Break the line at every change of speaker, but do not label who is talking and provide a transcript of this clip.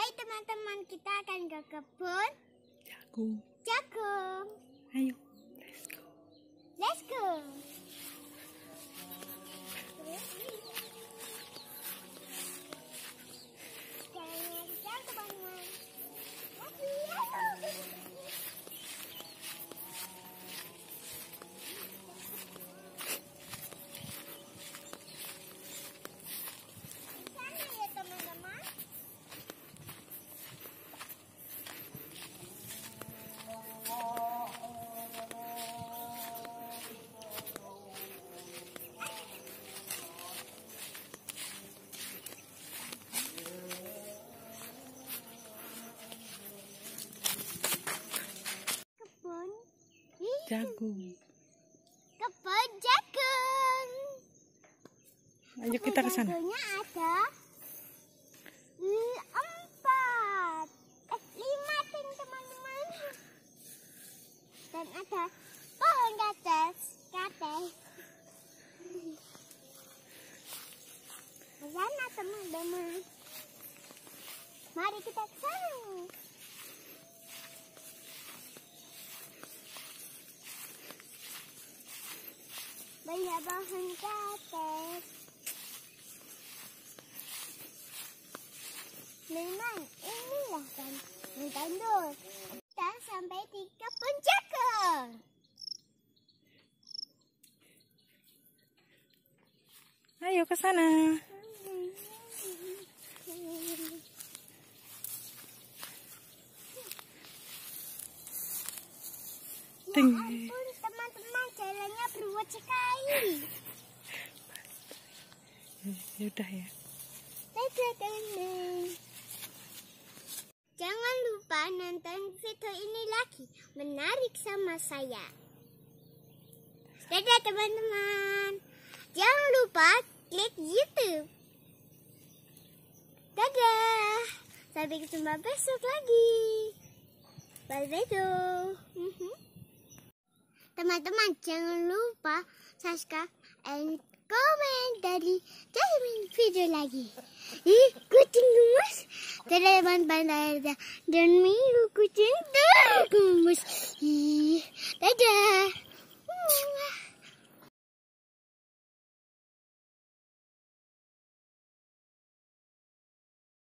Hai teman-teman, kita akan ke kebun jagung. Jagung. Ayo. jagung. Kebun jagung. Ayo Kebun kita ke sana. Jagungnya ada empat, eh, lima teman-teman. Dan ada pohon kates, kates. Ke sana teman-teman. Mari kita ke sana. Bây giờ con hình cá tệ Mình mang em đi là cần Mình tận đường Đã xong bé đi cấp bánh chắc rồi Ayo ke sana. Tinggi. Ya udah ya. Jangan lupa nonton video ini lagi. Menarik sama saya. Dadah teman-teman. Jangan lupa klik YouTube. Dadah. Sampai ketemu besok lagi. Bye-bye. Teman-teman jangan lupa subscribe and komen dari channel video lagi. ikutin kucing gemes. Teman-teman dan minggu kucing gemes. dadah.